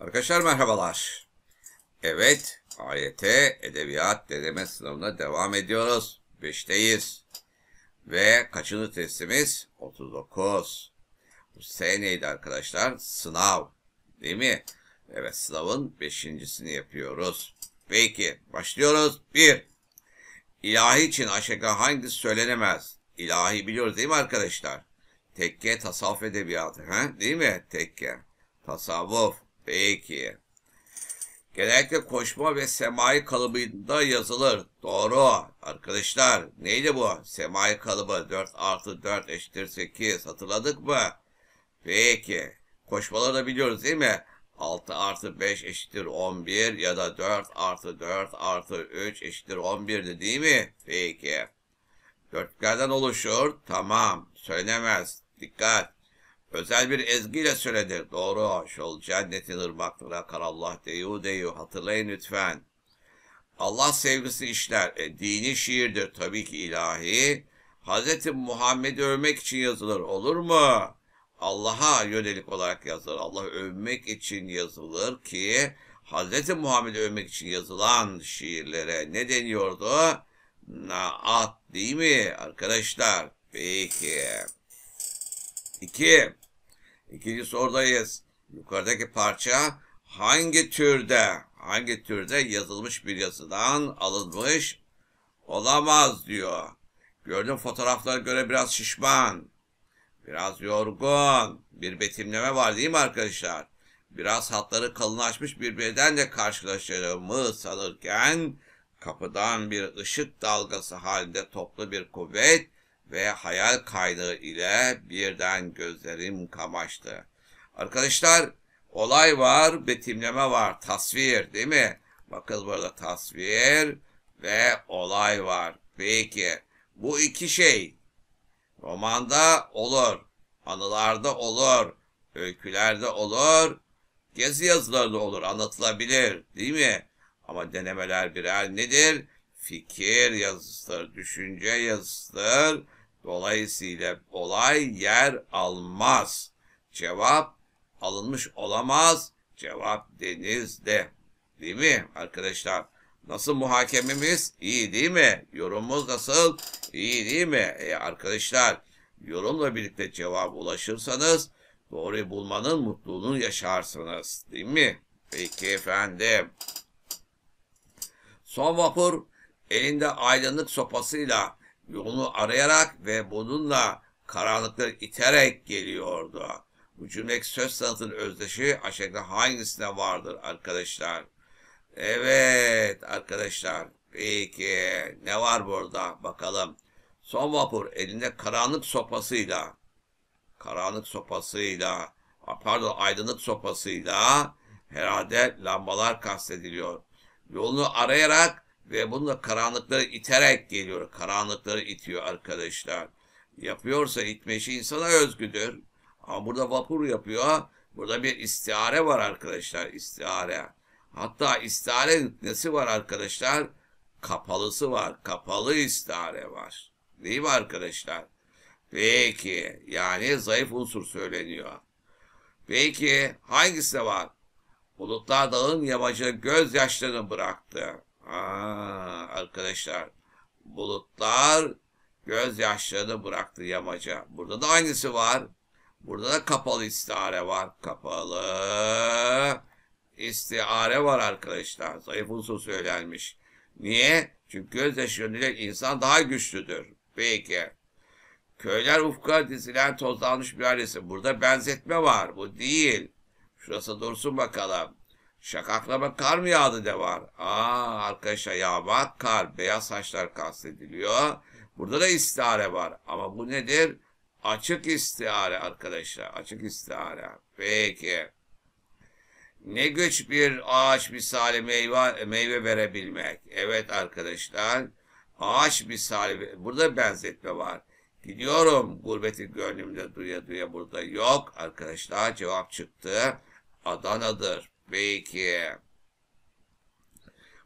Arkadaşlar merhabalar. Evet, AYT Edebiyat Deneme Sınavına devam ediyoruz. 5'teyiz. Ve kaçıncı testimiz? 39. Bu seneydi arkadaşlar? Sınav. Değil mi? Evet, sınavın beşincisini yapıyoruz. Peki, başlıyoruz. 1. İlahi için aşaka hangisi söylenemez? İlahi biliyoruz değil mi arkadaşlar? Tekke tasavvuf edebiyatı. He? Değil mi? Tekke. Tasavvuf. Peki. Genellikle koşma ve semai kalıbında yazılır. Doğru. Arkadaşlar neydi bu? Semai kalıbı 4 artı 4 eşittir 8. Hatırladık mı? Peki. Koşmaları da biliyoruz değil mi? 6 artı 5 eşittir 11 ya da 4 artı 4 artı 3 eşittir 11'di değil mi? Peki. Dörtgenlerden oluşur. Tamam. Söylemez. Dikkat. Özel bir ezgiyle söyledi. Doğru Şol cennetin ırmaklara karallah deyu deyu hatırlayın lütfen. Allah sevgisi işler. E, dini şiirdir tabii ki ilahi. Hz. Muhammed'i övmek için yazılır olur mu? Allah'a yönelik olarak yazılır. Allah övmek için yazılır ki Hz. Muhammed'i övmek için yazılan şiirlere ne deniyordu? Naat değil mi arkadaşlar? Peki. 2. İkinci sorudayız. Yukarıdaki parça hangi türde, hangi türde yazılmış bir yazıdan alınmış olamaz diyor. Gördüğüm fotoğraflara göre biraz şişman, biraz yorgun, bir betimleme var değil mi arkadaşlar? Biraz hatları kalınlaşmış bir bedenle karşılaşacağımı sanırken kapıdan bir ışık dalgası halinde toplu bir kuvvet ve hayal kaydı ile birden gözlerim kamaştı. Arkadaşlar olay var, betimleme var, tasvir değil mi? Bakın burada tasvir ve olay var. Peki bu iki şey romanda olur, anılarda olur, öykülerde olur, gezi yazılarında olur, anlatılabilir değil mi? Ama denemeler birer nedir? Fikir yazısıdır, düşünce yazısıdır Dolayısıyla olay yer almaz. Cevap alınmış olamaz. Cevap denizde. Değil mi arkadaşlar? Nasıl muhakememiz? İyi değil mi? Yorumumuz nasıl? İyi değil mi? E arkadaşlar yorumla birlikte cevap ulaşırsanız doğruyu bulmanın mutluluğunu yaşarsınız. Değil mi? Peki efendim. Son vapur elinde aydınlık sopasıyla yolunu arayarak ve bununla karanlıkları iterek geliyordu. Bu cümle söz sanatının özdeşi aşağıda hangisine vardır arkadaşlar? Evet arkadaşlar. Peki ne var burada? Bakalım. Son vapur elinde karanlık sopasıyla karanlık sopasıyla pardon aydınlık sopasıyla herhalde lambalar kastediliyor. Yolunu arayarak ve bununla karanlıkları iterek geliyor. Karanlıkları itiyor arkadaşlar. Yapıyorsa itme işi insana özgüdür. Ama burada vapur yapıyor. Burada bir istiare var arkadaşlar. İstihare. Hatta istiare nesi var arkadaşlar? Kapalısı var. Kapalı istiare var. Değil mi arkadaşlar? Peki. Yani zayıf unsur söyleniyor. Peki hangisi var? Bulutlar dağın yamacı gözyaşlarını bıraktı arkadaşlar bulutlar gözyaşlarını bıraktı yamaca. Burada da aynısı var. Burada da kapalı istiare var. Kapalı istiare var arkadaşlar. Zayıf unsur söylenmiş. Niye? Çünkü gözyaşı yönelik insan daha güçlüdür. Peki. Köyler ufka dizilen tozlanmış bir ailesi. Burada benzetme var. Bu değil. Şurası dursun bakalım. Şakaklama kar mı yağdı de var. Aa arkadaşlar yağmak kar, beyaz saçlar kastediliyor. Burada da istihare var ama bu nedir? Açık istihare arkadaşlar, açık istihare. Peki. Ne güç bir ağaç misali meyve, meyve verebilmek. Evet arkadaşlar, ağaç misali, burada benzetme var. Gidiyorum gurbeti gönlümde duya duya burada yok. Arkadaşlar cevap çıktı. Adana'dır. Peki.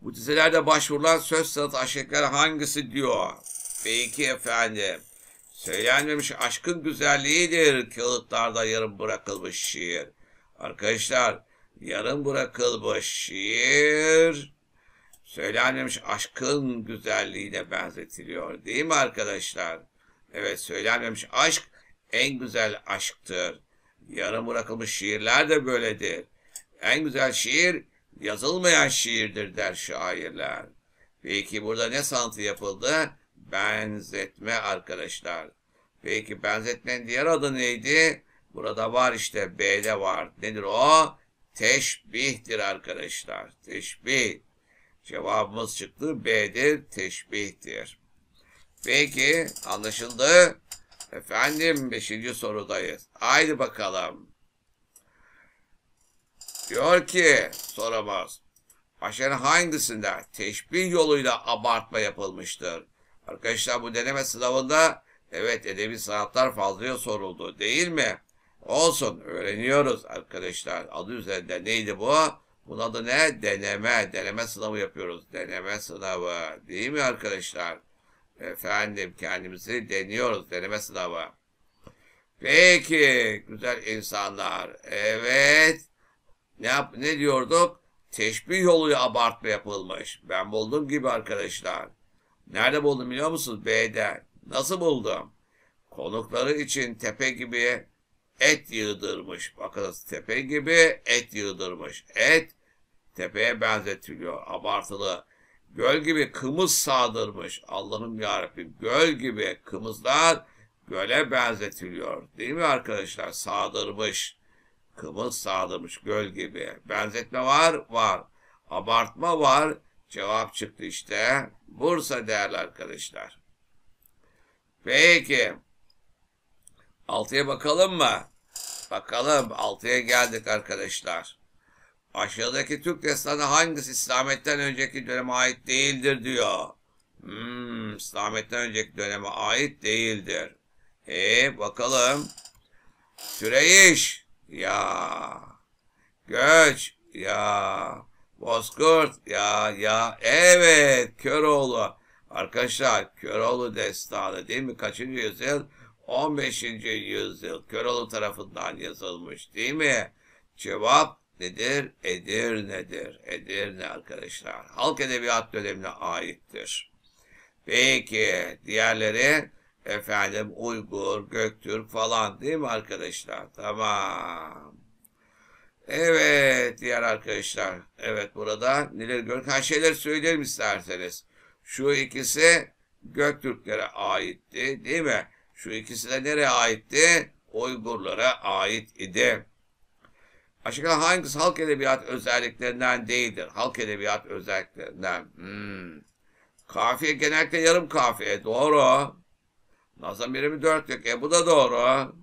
Bu dizelerde başvurulan söz sanatı aşıkları hangisi diyor? Peki efendim. Söylenmemiş aşkın güzelliğidir kağıtlarda yarım bırakılmış şiir. Arkadaşlar yarım bırakılmış şiir söylenmemiş aşkın güzelliğine benzetiliyor değil mi arkadaşlar? Evet söylenmemiş aşk en güzel aşktır. Yarım bırakılmış şiirler de böyledir. En güzel şiir yazılmayan şiirdir der şairler. Peki burada ne sanatı yapıldı? Benzetme arkadaşlar. Peki benzetmenin diğer adı neydi? Burada var işte B'de var. Nedir o? Teşbihtir arkadaşlar. Teşbih. Cevabımız çıktı. B'dir. Teşbihtir. Peki anlaşıldı. Efendim beşinci sorudayız. Haydi bakalım. Diyor ki soramaz. Aşağının hangisinde teşbih yoluyla abartma yapılmıştır? Arkadaşlar bu deneme sınavında evet edebi sanatlar fazlaya soruldu değil mi? Olsun öğreniyoruz arkadaşlar. Adı üzerinde neydi bu? Bunun adı ne? Deneme. Deneme sınavı yapıyoruz. Deneme sınavı. Değil mi arkadaşlar? Efendim kendimizi deniyoruz. Deneme sınavı. Peki güzel insanlar. Evet. Ne, yap, ne diyorduk? Teşbih yoluyla abartma yapılmış. Ben buldum gibi arkadaşlar. Nerede buldum biliyor musunuz? B'de. Nasıl buldum? Konukları için tepe gibi et yığdırmış. Bakınız tepe gibi et yığdırmış. Et tepeye benzetiliyor. Abartılı. Göl gibi kımız sağdırmış. Allah'ım yarabbim göl gibi kımızlar göle benzetiliyor. Değil mi arkadaşlar? Sağdırmış. Kıvıl sağlamış göl gibi. Benzetme var, var. Abartma var. Cevap çıktı işte. Bursa değerli arkadaşlar. Peki. Altıya bakalım mı? Bakalım. Altıya geldik arkadaşlar. Aşağıdaki Türk destanı hangisi İslametten önceki döneme ait değildir diyor. Hmm, İslamiyet'ten önceki döneme ait değildir. E bakalım. Süreyiş ya. Göç ya. Bozkurt ya ya. Evet Köroğlu. Arkadaşlar Köroğlu destanı değil mi? Kaçıncı yüzyıl? 15. yüzyıl Köroğlu tarafından yazılmış değil mi? Cevap nedir? Edirne'dir. Edirne arkadaşlar. Halk edebiyat dönemine aittir. Peki diğerleri efendim Uygur, Göktürk falan değil mi arkadaşlar? Tamam. Evet diğer arkadaşlar. Evet burada neler gördük? Ha şeyler söyleyelim isterseniz. Şu ikisi Göktürklere aitti değil mi? Şu ikisi de nereye aitti? Uygurlara ait idi. Aşağıda hangisi halk edebiyat özelliklerinden değildir? Halk edebiyat özelliklerinden. Hmm. Kafiye genellikle yarım kafiye. Doğru. Nasıl biri mi dört yok. E bu da doğru.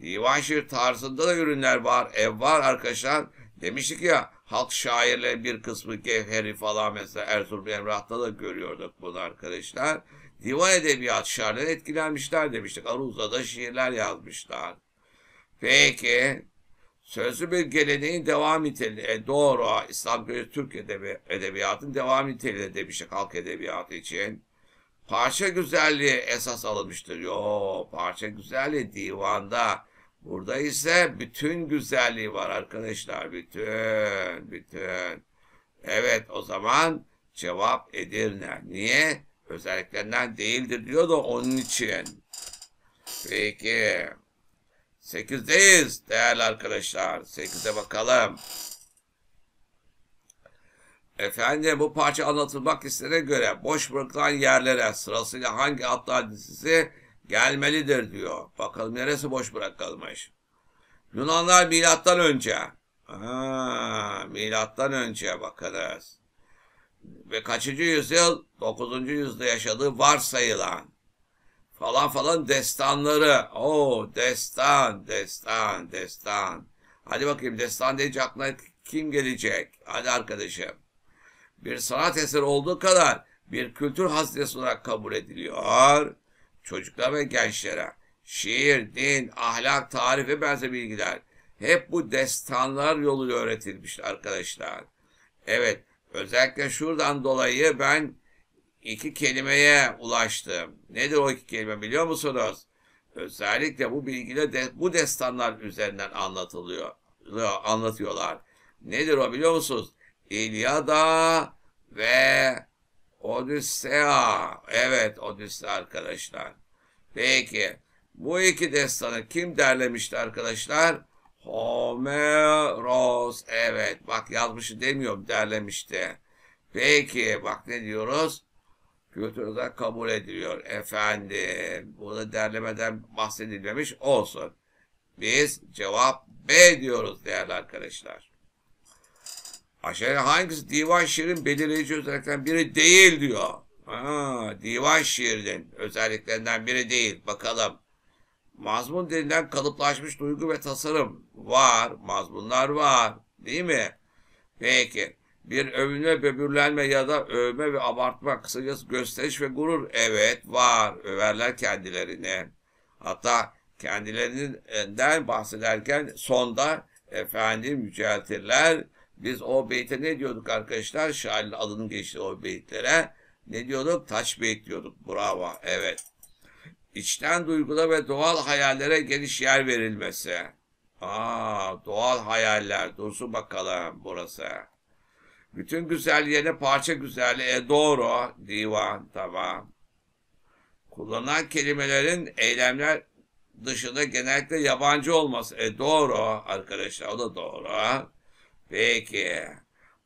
Divan şiir tarzında da ürünler var. Ev var arkadaşlar. Demiştik ya halk şairlerin bir kısmı Gevheri falan mesela Erzurum Emrah'ta da görüyorduk bunu arkadaşlar. Divan edebiyat şairleri etkilenmişler demiştik. Aruz'da da şiirler yazmışlar. Peki sözlü bir geleneğin devam niteliği. E doğru İslam Türk edebi, edebiyatın devam niteliği demiştik halk edebiyatı için. Parça güzelliği esas alınmıştır. Yo parça güzelliği divanda. Burada ise bütün güzelliği var arkadaşlar. Bütün, bütün. Evet o zaman cevap Edirne. Niye? Özelliklerinden değildir diyor da onun için. Peki. Sekizdeyiz değerli arkadaşlar. Sekize bakalım. Efendim bu parça anlatılmak istene göre boş bırakılan yerlere sırasıyla hangi atlar dizisi gelmelidir diyor. Bakalım neresi boş bırakılmış. Yunanlar milattan önce. milattan önce bakınız. Ve kaçıncı yüzyıl? Dokuzuncu yüzyılda yaşadığı varsayılan. Falan falan destanları. o destan, destan, destan. Hadi bakayım destan deyince aklına kim gelecek? Hadi arkadaşım bir sanat eseri olduğu kadar bir kültür hazinesi olarak kabul ediliyor. Çocuklar ve gençlere şiir, din, ahlak, tarih ve benzer bilgiler hep bu destanlar yoluyla öğretilmiş arkadaşlar. Evet, özellikle şuradan dolayı ben iki kelimeye ulaştım. Nedir o iki kelime biliyor musunuz? Özellikle bu bilgiler de, bu destanlar üzerinden anlatılıyor, anlatıyorlar. Nedir o biliyor musunuz? İlyada ve Odüssea. Evet Odüsse arkadaşlar. Peki bu iki destanı kim derlemişti arkadaşlar? Homeros. Evet bak yazmışı demiyor, derlemişti. Peki bak ne diyoruz? Kültür kabul ediliyor efendim. Burada derlemeden bahsedilmemiş olsun. Biz cevap B diyoruz değerli arkadaşlar. Aşağıya hangisi divan şiirin belirleyici özelliklerinden biri değil diyor. Ha, divan şiirinin özelliklerinden biri değil. Bakalım. Mazmun denilen kalıplaşmış duygu ve tasarım var. Mazmunlar var. Değil mi? Peki. Bir övünme, böbürlenme ya da övme ve abartma, kısacası gösteriş ve gurur. Evet, var. Överler kendilerini. Hatta kendilerinden bahsederken sonda efendim yüceltirler biz o beyte ne diyorduk arkadaşlar? Şair'in adının geçtiği o beytlere. Ne diyorduk? Taş beyt diyorduk. Bravo. Evet. İçten duyguda ve doğal hayallere geniş yer verilmesi. Aa, doğal hayaller. Dursun bakalım burası. Bütün güzelliğine parça güzelliğe doğru. Divan. Tamam. Kullanılan kelimelerin eylemler dışında genellikle yabancı olması. E doğru arkadaşlar o da doğru. Peki.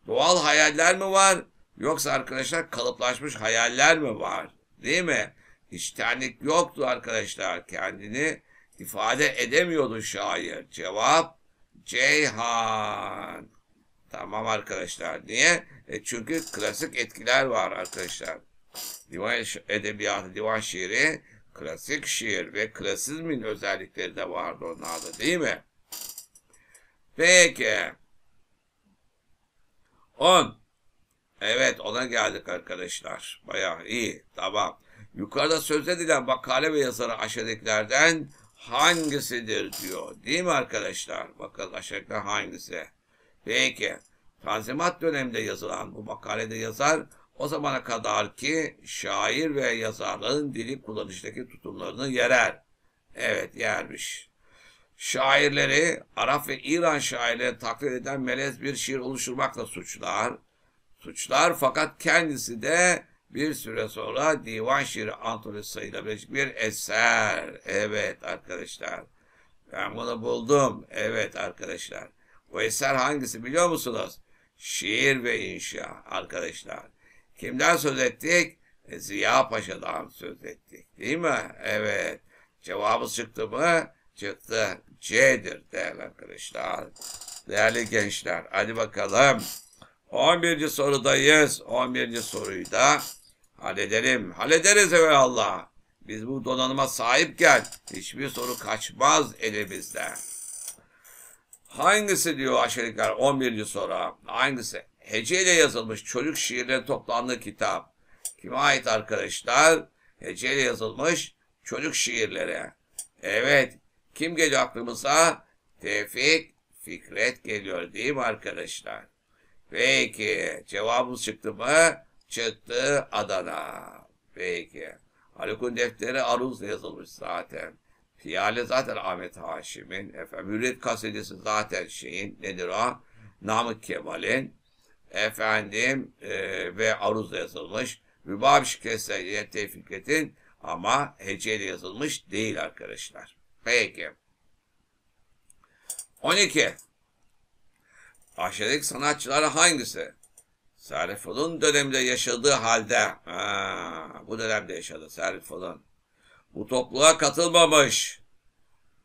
Doğal hayaller mi var? Yoksa arkadaşlar kalıplaşmış hayaller mi var? Değil mi? İştenlik yoktu arkadaşlar. Kendini ifade edemiyordu şair. Cevap Ceyhan. Tamam arkadaşlar. Niye? E çünkü klasik etkiler var arkadaşlar. Divan edebiyatı, divan şiiri klasik şiir ve klasizmin özellikleri de vardı onlarda değil mi? Peki. 10. Evet ona geldik arkadaşlar. Bayağı iyi. Tamam. Yukarıda söz edilen makale ve yazarı aşağıdakilerden hangisidir diyor. Değil mi arkadaşlar? Bakın aşağıdakiler hangisi? Peki. Tanzimat döneminde yazılan bu makalede yazar o zamana kadar ki şair ve yazarların dili kullanıştaki tutumlarını yerer. Evet yermiş şairleri Arap ve İran şairleri taklit eden melez bir şiir oluşturmakla suçlar. Suçlar fakat kendisi de bir süre sonra divan şiiri antolojisi sayılabilecek bir eser. Evet arkadaşlar. Ben bunu buldum. Evet arkadaşlar. Bu eser hangisi biliyor musunuz? Şiir ve inşa arkadaşlar. Kimden söz ettik? Ziya Paşa'dan söz ettik. Değil mi? Evet. Cevabı çıktı mı? çıktı. C'dir değerli arkadaşlar. Değerli gençler hadi bakalım. 11. sorudayız. 11. soruyu da halledelim. Hallederiz Allah. Biz bu donanıma sahipken hiçbir soru kaçmaz elimizde. Hangisi diyor aşağıdakiler 11. soru. Hangisi? Heceyle yazılmış çocuk şiirleri toplandığı kitap. Kime ait arkadaşlar? Heceyle yazılmış çocuk şiirleri. Evet kim geliyor aklımıza? Tevfik Fikret geliyor değil mi arkadaşlar? Peki cevabımız çıktı mı? Çıktı Adana. Peki. Haluk'un defteri Aruz'da yazılmış zaten. Piyale zaten Ahmet Haşim'in. Efendim Hürriyet kasetesi zaten şeyin nedir o? Namık Kemal'in. Efendim e, ve Aruz'da yazılmış. Rübab Şikesel Tevfiket'in ama heceyle yazılmış değil arkadaşlar. Peki. 12. Aşağıdaki sanatçılar hangisi? Sariful'un döneminde yaşadığı halde, ha, bu dönemde yaşadı Sariful'un. Bu topluluğa katılmamış.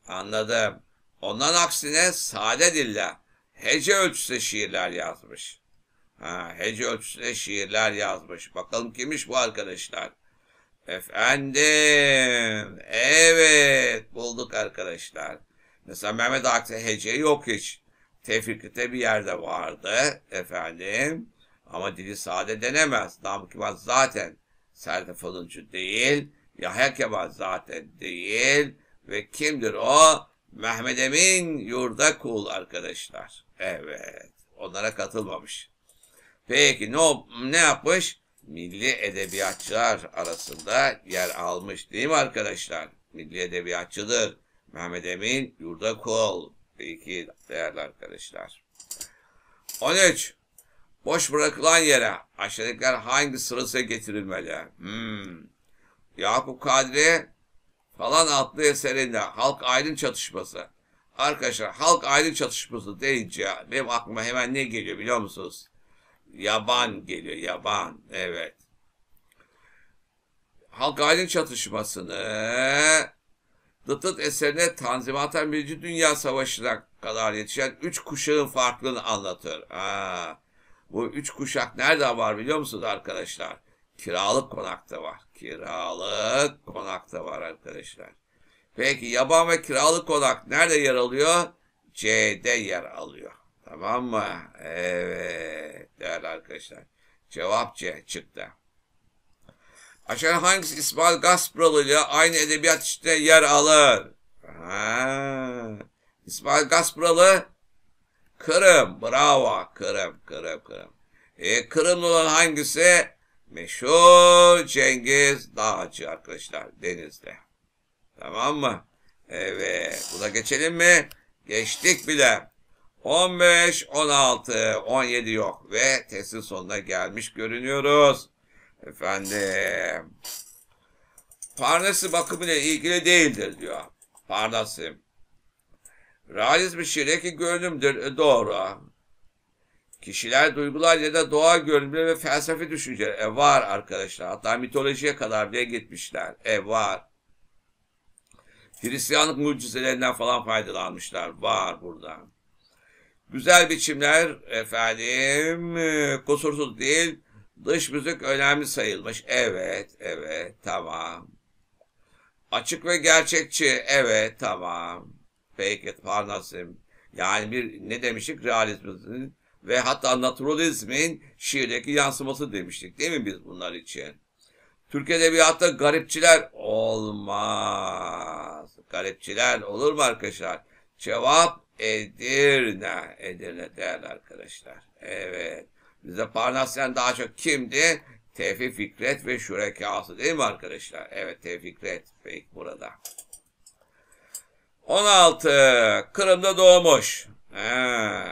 Anladım. Ondan aksine sade dille, hece ölçüsü şiirler yazmış. Ha, hece ölçüsüne şiirler yazmış. Bakalım kimmiş bu arkadaşlar? Efendim. Evet. Bulduk arkadaşlar. Mesela Mehmet Aksa hece yok hiç. Tevfik'te bir yerde vardı. Efendim. Ama dili sade denemez. Namık Kemal zaten Serdar Faluncu değil. Yahya Kemal zaten değil. Ve kimdir o? Mehmet Emin Yurda Kul arkadaşlar. Evet. Onlara katılmamış. Peki ne, ne yapmış? milli edebiyatçılar arasında yer almış değil mi arkadaşlar? Milli edebiyatçıdır. Mehmet Emin Yurdakul. Peki değerli arkadaşlar. 13. Boş bırakılan yere aşağıdakiler hangi sırası getirilmeli? Hmm. Yakup Kadri falan adlı eserinde halk aydın çatışması. Arkadaşlar halk aydın çatışması deyince benim aklıma hemen ne geliyor biliyor musunuz? Yaban geliyor, yaban. Evet. Halk aydın çatışmasını Dıtıt eserine Tanzimat'tan Birinci Dünya Savaşı'na kadar yetişen üç kuşağın farklılığını anlatır. Ha, bu üç kuşak nerede var biliyor musunuz arkadaşlar? Kiralık konakta var. Kiralık konakta var arkadaşlar. Peki yaban ve kiralık konak nerede yer alıyor? C'de yer alıyor. Tamam mı? Evet değerli arkadaşlar. Cevap C çıktı. Aşağı hangisi İsmail Gaspralı ile aynı edebiyat içinde yer alır? Ha. İsmail Gaspralı Kırım. Bravo. Kırım, Kırım, Kırım. E, Kırımlı olan hangisi? Meşhur Cengiz Dağcı arkadaşlar Denizli. Tamam mı? Evet. Buna geçelim mi? Geçtik bile. 15, 16, 17 yok ve testin sonuna gelmiş görünüyoruz. Efendim. Parnası bakımıyla ilgili değildir diyor. Parnası. Realiz bir şireki şey, görünümdür. E, doğru. Kişiler duygular ya da doğa görünümleri ve felsefi düşünceler. E var arkadaşlar. Hatta mitolojiye kadar bile gitmişler. E var. Hristiyanlık mucizelerinden falan faydalanmışlar. Var buradan. Güzel biçimler efendim e, kusursuz değil. Dış müzik önemli sayılmış. Evet, evet, tamam. Açık ve gerçekçi. Evet, tamam. peki it, parnasim. Yani bir ne demiştik? Realizmin ve hatta naturalizmin şiirdeki yansıması demiştik değil mi biz bunlar için? Türk Edebiyat'ta garipçiler olmaz. Garipçiler olur mu arkadaşlar? Cevap Edirne. Edirne değerli arkadaşlar. Evet. Bize Parnasyan daha çok kimdi? Tevfik Fikret ve şürekası değil mi arkadaşlar? Evet Tevfik Fikret. Peki burada. 16. Kırım'da doğmuş. He.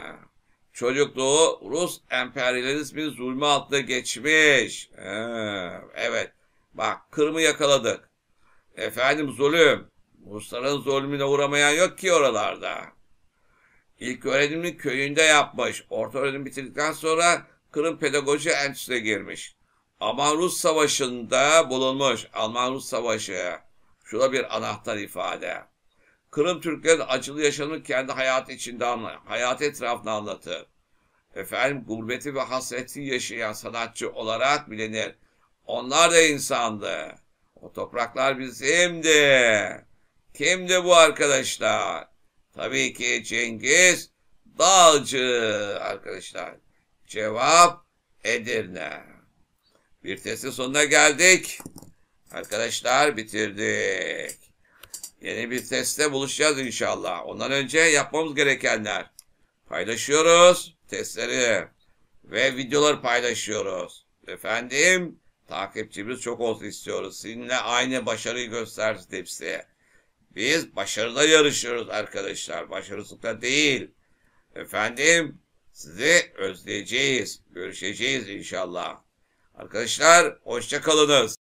Çocukluğu Rus emperyalizmin zulmü altında geçmiş. He. Evet. Bak Kırım'ı yakaladık. Efendim zulüm. Rusların zulmüne uğramayan yok ki oralarda. İlk öğrenimini köyünde yapmış. Orta öğrenim bitirdikten sonra Kırım Pedagoji Enstitüsü'ne girmiş. Alman-Rus Savaşı'nda bulunmuş. Alman-Rus Savaşı. Şurada bir anahtar ifade. Kırım Türklerin acılı yaşamını kendi hayatı içinde anlar. Hayatı etrafında anlatır. Efendim gurbeti ve hasreti yaşayan sanatçı olarak bilinir. Onlar da insandı. O topraklar bizimdi. Kimdi bu arkadaşlar? Tabii ki Cengiz Dağcı arkadaşlar. Cevap Edirne. Bir testin sonuna geldik. Arkadaşlar bitirdik. Yeni bir testte buluşacağız inşallah. Ondan önce yapmamız gerekenler. Paylaşıyoruz testleri ve videoları paylaşıyoruz. Efendim takipçimiz çok olsun istiyoruz. Sizinle aynı başarıyı göstersin hepsi. Biz başarıda yarışıyoruz arkadaşlar. Başarısızlıkta değil. Efendim sizi özleyeceğiz. Görüşeceğiz inşallah. Arkadaşlar hoşçakalınız.